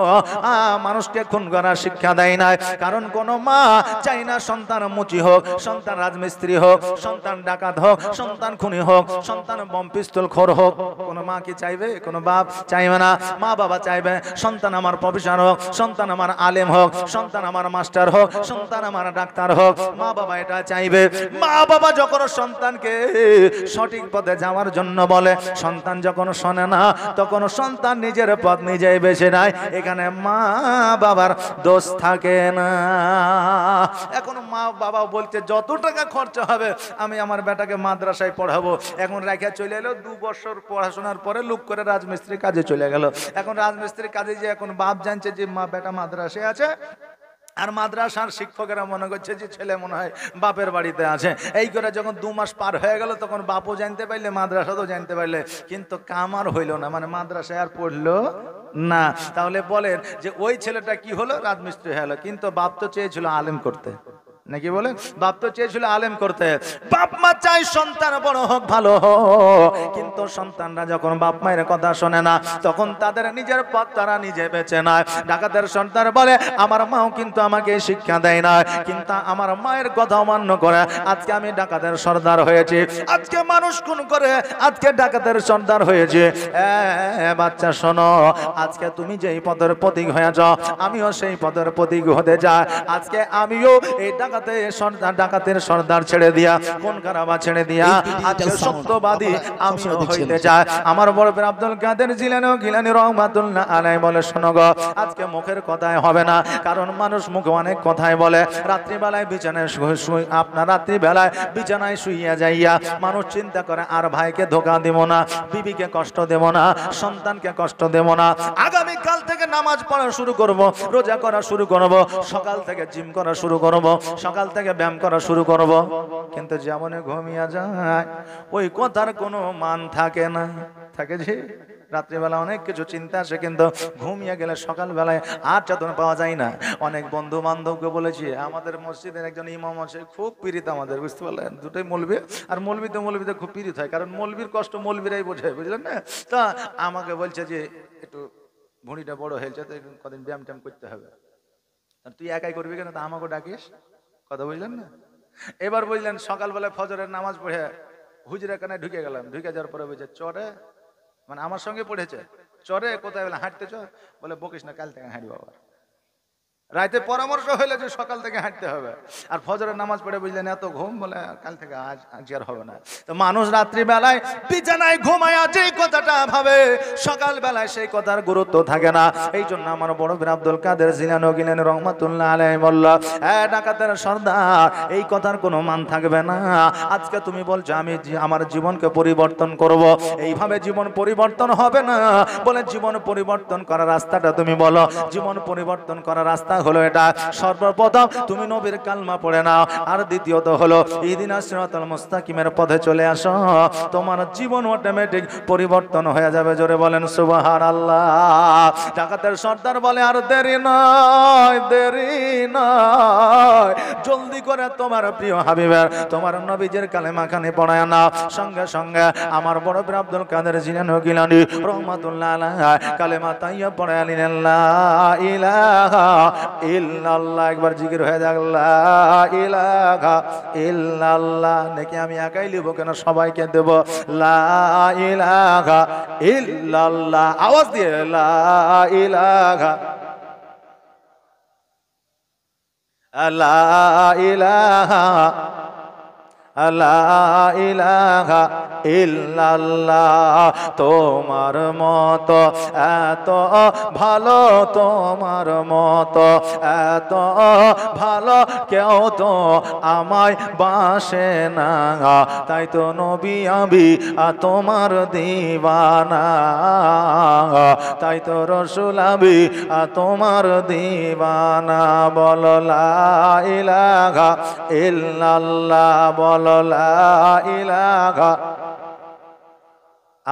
মানুষকে খুন করার শিক্ষা দেয় না কারণ কোন মা চাই না সন্তান মুচি হোক সন্তান রাজমিস্ত্রি হোক সন্তান ডাকাত হোক সন্তান খুনি হোক সন্তান বম পিস্তল খোর হোক কোনো মা কি চাইবে কোনো বাপ চাইবে না মা বাবা চাইবে সন্তান আমার প্রফেসর হোক সন্তান আমার আলেম হোক সন্তান আমার মাস্টার হোক সন্তান সন্তান আমার ডাক্তার হোক মা বাবা এটা চাইবে মা বাবা যখন সন্তানকে সঠিক পথে যাওয়ার জন্য বলে সন্তান যখন শোনে না তখন সন্তান নিজের পথ নিজেই বেছে নেয় এখানে মা বাবার দোষ থাকে না এখন মা বাবা বলছে যত টাকা খরচা হবে আমি আমার বেটাকে মাদ্রাসায় পড়াবো এখন রেখে চলে এলো দু বছর পড়াশোনার পরে লুক করে রাজমিস্ত্রির কাজে চলে গেল এখন রাজমিস্ত্রির কাজে যে এখন বাপ জানছে যে মা বেটা মাদ্রাসায় আছে আর মাদ্রাসার শিক্ষকেরা মনে করছে যে ছেলে মনে হয় বাপের বাড়িতে আছে এই করে যখন দু মাস পার হয়ে গেল তখন বাপও জানতে পারলে তো জানতে পারলে কিন্তু কামার হইল না মানে মাদ্রাসায় আর পড়লো না তাহলে বলেন যে ওই ছেলেটা কি হলো রাজমিস্ত্রি হলো কিন্তু বাপ তো চেয়েছিল আলেম করতে নাকি বলে বাপ তো চেয়েছিল আলেম করতে বাপ মা চাই সন্তান বড় হোক ভালো কিন্তু সন্তানরা যখন বাপ মায়ের কথা শোনে না তখন তাদের নিজের পথ তারা নিজে বেছে নেয় ডাকাতের সন্তান বলে আমার মাও কিন্তু আমাকে শিক্ষা দেয় না কিন্তু আমার মায়ের কথা অমান্য করে আজকে আমি ডাকাতের সর্দার হয়েছি আজকে মানুষ কোন করে আজকে ডাকাতের সর্দার হয়েছে বাচ্চা শোনো আজকে তুমি যেই পদের প্রতীক হয়ে যাও আমিও সেই পদের প্রতীক হতে যাই আজকে আমিও এই ডাকাত ডাকাতে সর্দার ডাকাতের সর্দার ছেড়ে দিয়া কোন কারাবা ছেড়ে দিয়া আজকে সত্যবাদী আমি হইতে যায় আমার বড় পীর আব্দুল কাদের জিলানি ও গিলানি রহমাতুল্লাহ আলাই বলে শোনো গো আজকে মুখের কথায় হবে না কারণ মানুষ মুখে অনেক কথাই বলে রাত্রিবেলায় বিছানায় শুয়ে শুই আপনার রাত্রিবেলায় বিছানায় শুইয়া যাইয়া মানুষ চিন্তা করে আর ভাইকে ধোকা দেব না বিবিকে কষ্ট দেব না সন্তানকে কষ্ট দেব না আগামী কাল থেকে নামাজ পড়া শুরু করব রোজা করা শুরু করব সকাল থেকে জিম করা শুরু করব সকাল থেকে ব্যায়াম করা শুরু করব কিন্তু যেমন ঘুমিয়া যায় ওই কথার কোনো মান থাকে না থাকে যে রাত্রিবেলা অনেক কিছু চিন্তা আসে কিন্তু ঘুমিয়ে গেলে সকালবেলায় আর চেতনা পাওয়া যায় না অনেক বন্ধু বান্ধবকে বলেছি আমাদের মসজিদের একজন ইমাম আছে খুব পীড়িত আমাদের বুঝতে পারলেন দুটোই মলবি আর মলবিতে মলবিতে খুব পীড়িত হয় কারণ মলবির কষ্ট মলবিরাই বোঝে বুঝলেন না তা আমাকে বলছে যে একটু ভুঁড়িটা বড় হয়েছে তো কদিন ব্যায়াম ট্যাম করতে হবে তুই একাই করবি কেন তা আমাকে ডাকিস কথা বুঝলেন না এবার বুঝলেন সকালবেলায় ফজরের নামাজ পড়ে হুজরা কানে ঢুকে গেলাম ঢুকে যাওয়ার পরে বলছে চরে মানে আমার সঙ্গে পড়েছে চরে কোথায় বলে হাঁটতে চ বলে বকিস না কাল থেকে হাঁটবো আবার রাতে পরামর্শ হইলে যে সকাল থেকে হাঁটতে হবে আর ফজরের নামাজ পড়ে বুঝলেন এত ঘুম বলে কাল থেকে আজ আজ আর হবে না তো মানুষ রাত্রিবেলায় বিছানায় ঘুমায় যে কথাটা ভাবে সকালবেলায় সেই কথার গুরুত্ব থাকে না এই জন্য আমার বড় বীর আব্দুল কাদের জিনা নগিলেন রহমাতুল্লাহ আলাই বলল হ্যাঁ ডাকাতের সর্দার এই কথার কোনো মান থাকবে না আজকে তুমি বলছো আমি আমার জীবনকে পরিবর্তন করব এইভাবে জীবন পরিবর্তন হবে না বলে জীবন পরিবর্তন করার রাস্তাটা তুমি বলো জীবন পরিবর্তন করার রাস্তা হলো এটা সর্বপ্রথম তুমি নবীর কালমা পড়ে নাও আর দ্বিতীয়ত হলো ইদিন আশ্রতাল মুস্তাকিমের পথে চলে আসো তোমার জীবন অটোমেটিক পরিবর্তন হয়ে যাবে জোরে বলেন সুবাহার আল্লাহ ডাকাতের সর্দার বলে আর দেরি নয় দেরি নয় জলদি করে তোমার প্রিয় হাবিবের তোমার নবীজের কালেমা খানে পড়ায় না সঙ্গে সঙ্গে আমার বড় পীর আব্দুল কাদের জিনানো গিলানি রহমাতুল্লাহ কালেমা তাইয়া পড়ায় নিলেন ইলাহা ইল্লাল্লাহ একবার জিকির হয়ে যাক ইলাহা ইল্লাল্লাহ নাকি আমি একাই লিব কেন সবাইকে দেব লা ইলাহা ইল্লাল্লাহ আওয়াজ দিয়ে লা ইলাহা লা ইলাহা ইলাহা ইল্লাল্লাহ তোমার মত এত ভালো তোমার মত এত ভালো কেউ তো আমায় বাসে না তাই তো নবী আমি তোমার দিবানা তাই তো রসুল আমি তোমার দিবানা বল ইলাহা ইল্লাল্লাহ বলো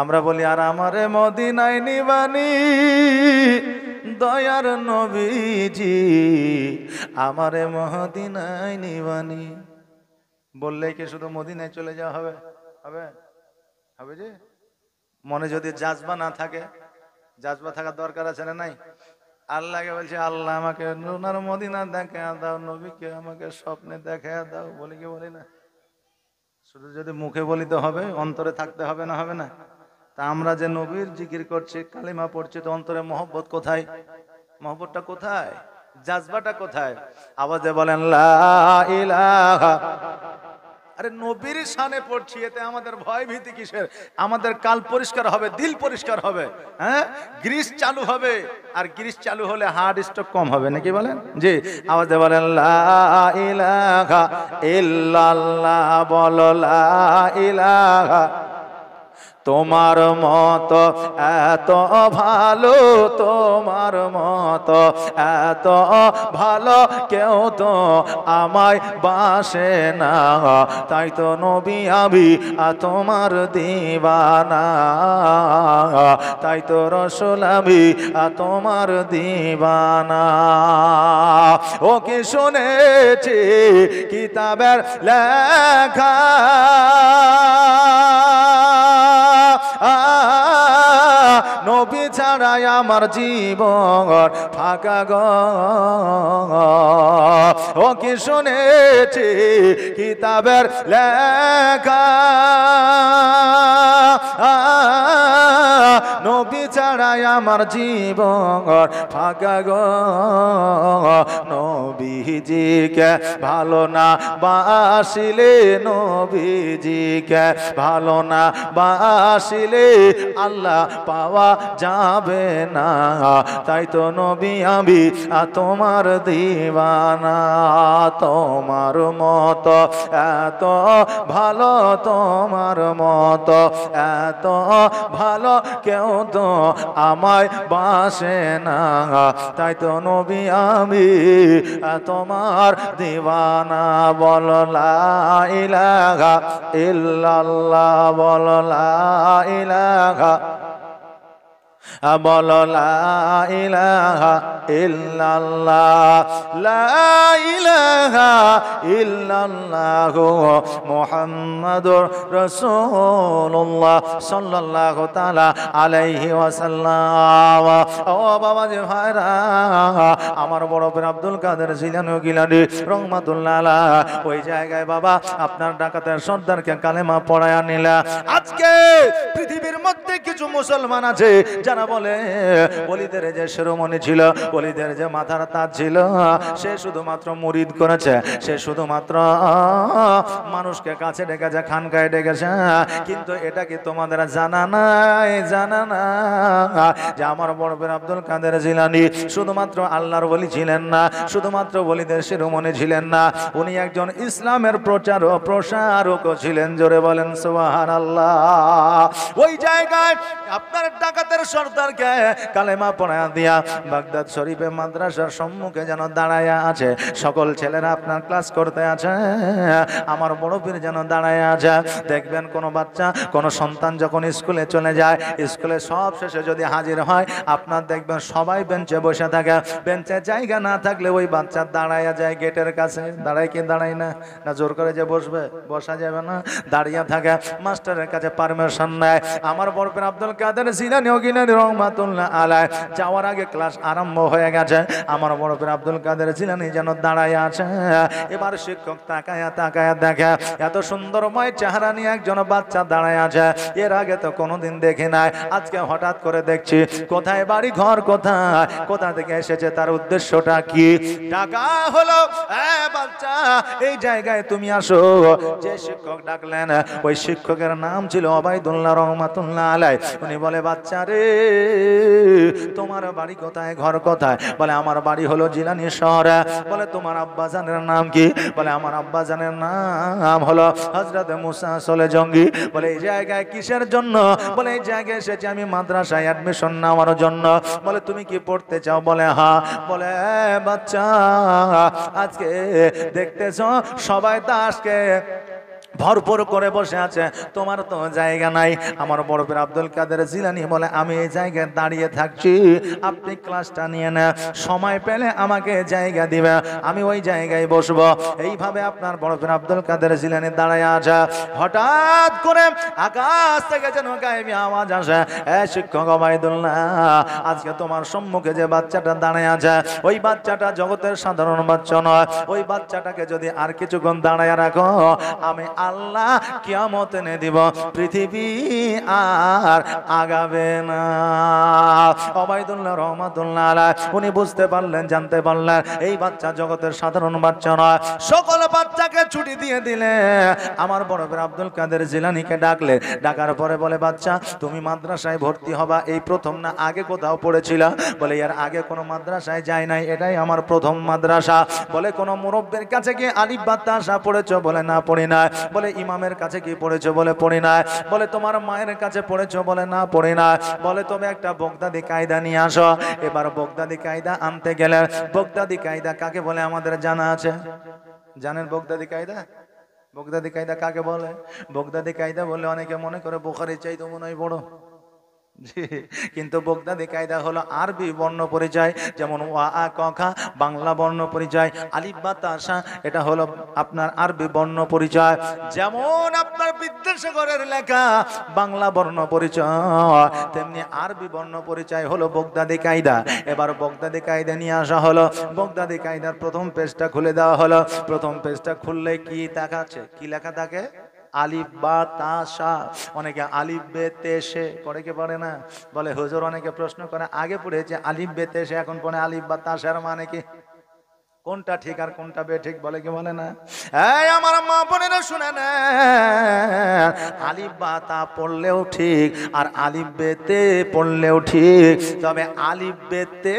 আমরা বলি আর আমারে মদিনায় নিবানি দয়ার নবীজি আমারে মদিনায় নিবানি বললে কি শুধু মদিনায় চলে যাওয়া হবে হবে হবে যে মনে যদি জাজবা না থাকে জাজবা থাকার দরকার আছে না নাই আল্লাহকে বলছে আল্লাহ আমাকে নুনার মদিনা দেখে দাও নবীকে আমাকে স্বপ্নে দেখে দাও বলে কি বলি না শুধু যদি মুখে বলিতে হবে অন্তরে থাকতে হবে না হবে না তা আমরা যে নবীর জিকির করছি কালিমা পড়ছি তো অন্তরে মহব্বত কোথায় মহব্বতটা কোথায় জাজবাটা কোথায় আওয়াজে বলেন লা ইলাহা আরে নবীর সানে পড়ছি এতে আমাদের ভয় ভীতি কিসের আমাদের কাল পরিষ্কার হবে দিল পরিষ্কার হবে হ্যাঁ গ্রিস চালু হবে আর গ্রিস চালু হলে হার্ট স্ট্রোক কম হবে নাকি বলেন জি আওয়াজে বলেন লা ইলাহা ইল্লাল্লাহ বলো লা ইলাহা তোমার মত এত ভালো তোমার মত এত ভালো কেউ তো আমায় বাসে না তাই তো নবী আমি তোমার দিবানা তাই তো রসুল আমি তোমার দিবানা ও কি শুনেছি কিতাবের লেখা Ah. ah নবী ছাড়াই আমার জীবন ফাঁকা গ কি শুনেছি কিতাবের লেখা নবী ছাড়াই আমার জীবন ফাঁকা গ নবীজিকে ভালো না বাসিলে নবীজিকে ভালো না বাসিলে আল্লাহ পাওয়া যাবে না তাই তো নবী আমি তোমার দিবানা তোমার মত এত ভালো তোমার মত এত ভালো কেউ তো আমায় বাসে না তাই তো নবী আমি তোমার দিবানা বললা ইলাগা ইল্লাল্লাহ বল বলো আলাইহি ওয়াসাল্লাম ও বাবা যে ভাইরা আমার বড় পীর আব্দুল কাদের জিলানি গিলানি রহমাতুল্লাহ ওই জায়গায় বাবা আপনার ডাকাতের সর্দারকে কালেমা পড়ায় নিলা আজকে পৃথিবীর মধ্যে কিছু মুসলমান আছে যারা কেন বলে বলিদের যে শিরোমণি ছিল বলিদের যে মাথার তাজ ছিল সে শুধুমাত্র মুরিদ করেছে সে শুধুমাত্র মানুষকে কাছে ডেকেছে খানকায় ডেকেছে কিন্তু এটা কি তোমাদের জানা নাই জানা না যে আমার বড় বের আব্দুল কাদের জিলানি শুধুমাত্র আল্লাহর বলি ছিলেন না শুধুমাত্র বলিদের শিরোমণি ছিলেন না উনি একজন ইসলামের প্রচার ও প্রসারক ছিলেন জোরে বলেন সোহান আল্লাহ ওই জায়গায় আপনার ডাকাতের সর্দারকে কালেমা পড়া দিয়া বাগদাদ শরীফে মাদ্রাসার সম্মুখে যেন দাঁড়ায়া আছে সকল ছেলেরা আপনার ক্লাস করতে আছে আমার বড় পীর যেন দাঁড়ায়া আছে দেখবেন কোনো বাচ্চা কোনো সন্তান যখন স্কুলে চলে যায় স্কুলে সব শেষে যদি হাজির হয় আপনার দেখবেন সবাই বেঞ্চে বসে থাকে বেঞ্চে জায়গা না থাকলে ওই বাচ্চা দাঁড়ায়া যায় গেটের কাছে দাঁড়ায় কি দাঁড়ায় না না জোর করে যে বসবে বসা যাবে না দাঁড়িয়ে থাকে মাস্টারের কাছে পারমিশন নেয় আমার বড় পীর আব্দুল কাদের জিলানি অগিলানি রহমাতুল্লাহ আলায় যাওয়ার আগে ক্লাস আরম্ভ হয়ে গেছে আমার বড় পীর আব্দুল কাদের জিলানি যেন দাঁড়ায় আছে এবার শিক্ষক তাকায়া তাকায়া দেখে এত সুন্দরময় চেহারা নিয়ে একজন বাচ্চা দাঁড়ায় আছে এর আগে তো কোনোদিন দেখি নাই আজকে হঠাৎ করে দেখছি কোথায় বাড়ি ঘর কোথায় কোথা থেকে এসেছে তার উদ্দেশ্যটা কি টাকা হলো বাচ্চা এই জায়গায় তুমি আসো যে শিক্ষক ডাকলেন ওই শিক্ষকের নাম ছিল অবায়দুল্লাহ রহমাতুল্লাহ আলাই উনি বলে বাচ্চা রে তোমার বাড়ি কোথায় ঘর কোথায় বলে আমার বাড়ি হলো জিলানি শহরে বলে তোমার আব্বাজানের নাম কি বলে আমার আব্বাজানের নাম হলো হজরত মুসা সলে জঙ্গি বলে এই জায়গায় কিসের জন্য বলে এই জায়গায় এসেছি আমি মাদ্রাসায় অ্যাডমিশন নেওয়ার জন্য বলে তুমি কি পড়তে চাও বলে হা বলে বাচ্চা আজকে দেখতেছ সবাই তো আজকে ভরপুর করে বসে আছে তোমার তো জায়গা নাই আমার বড় বরফের আব্দুল কাদের জিলানি বলে আমি এই জায়গায় দাঁড়িয়ে থাকছি আপনি ক্লাসটা নিয়ে না সময় পেলে আমাকে জায়গা দিবে আমি ওই জায়গায় বসবো এইভাবে আপনার বড় বরফের আব্দুল কাদের জিলানি দাঁড়ায় আছে হঠাৎ করে আকাশ থেকে যেন গায়েবি আওয়াজ আসে এ শিক্ষক অবায়দুল্লাহ আজকে তোমার সম্মুখে যে বাচ্চাটা দাঁড়ায় আছে ওই বাচ্চাটা জগতের সাধারণ বাচ্চা নয় ওই বাচ্চাটাকে যদি আর কিছুক্ষণ দাঁড়ায় রাখো আমি আর আল্লাহ কিয়ামত এনে দিব পৃথিবী আর আগাবে না ওবাইদুল্লাহ রহমাতুল্লাহ আলাহ উনি বুঝতে পারলেন জানতে পারলেন এই বাচ্চা জগতের সাধারণ বাচ্চা নয় সকল বাচ্চাকে ছুটি দিয়ে দিলে আমার বড় ভাই আব্দুল কাদের জিলানিকে ডাকলে ডাকার পরে বলে বাচ্চা তুমি মাদ্রাসায় ভর্তি হবা এই প্রথম না আগে কোথাও পড়েছিল বলে এর আগে কোনো মাদ্রাসায় যায় নাই এটাই আমার প্রথম মাদ্রাসা বলে কোনো মুরব্বের কাছে গিয়ে আলিফ আশা পড়েছ বলে না পড়ি না বলে ইমামের কাছে কি পড়েছো বলে পড়ি না বলে তোমার মায়ের কাছে পড়েছো বলে না পড়ি না বলে তুমি একটা বগদাদি কায়দা নিয়ে আসো এবার বগদাদি কায়দা আনতে গেলে বগদাদি কায়দা কাকে বলে আমাদের জানা আছে জানেন বগদাদি কায়দা বগদাদি কায়দা কাকে বলে বগদাদি কায়দা বলে অনেকে মনে করে বোখারি চাই তো মনে হয় বড় [LAUGHS] কিন্তু বগদাদি কায়দা হলো আরবি বর্ণ পরিচয় যেমন ওয়া আ কখা বাংলা বর্ণ পরিচয় আলিফ বা তাসা এটা হলো আপনার আরবি বর্ণ পরিচয় যেমন আপনার বিদ্যাসাগরের লেখা বাংলা বর্ণ পরিচয় তেমনি আরবি বর্ণ পরিচয় হলো বগদাদি কায়দা এবার বগদাদি কায়দা নিয়ে আসা হলো বগদাদি কায়দার প্রথম পেজটা খুলে দেওয়া হলো প্রথম পেজটা খুললে কি দেখাচ্ছে কি লেখা থাকে আলিফ বা তাসা অনেকে আলিফ বে তেসে পড়ে কে পড়ে না বলে হুজুর অনেকে প্রশ্ন করে আগে পড়েছে আলিফ বে তেসে এখন পড়ে আলিফ বা তাসার মানে কি কোনটা ঠিক আর কোনটা বে ঠিক বলে কি বলে না এই আমার মা বোনেরা শুনে না আলিফ বা তা পড়লেও ঠিক আর আলিফ বেতে পড়লেও ঠিক তবে আলিফ বেতে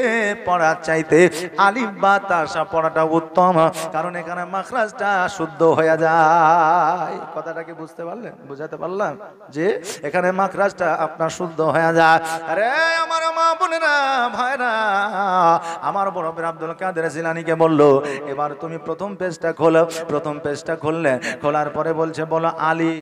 পড়ার চাইতে আলিফ বা সব পড়াটা উত্তম কারণ এখানে মাখরাজটা শুদ্ধ হয়ে যায় কথাটা কি বুঝতে পারলেন বুঝাতে পারলাম যে এখানে মাখরাজটা আপনার শুদ্ধ হয়ে যায় আরে আমার মা বোনেরা ভাইরা আমার বড় আব্দুল কাদের জিলানিকে বলল খুললো এবার তুমি প্রথম পেজটা খোলো প্রথম পেজটা খুললে খোলার পরে বলছে বলো আলী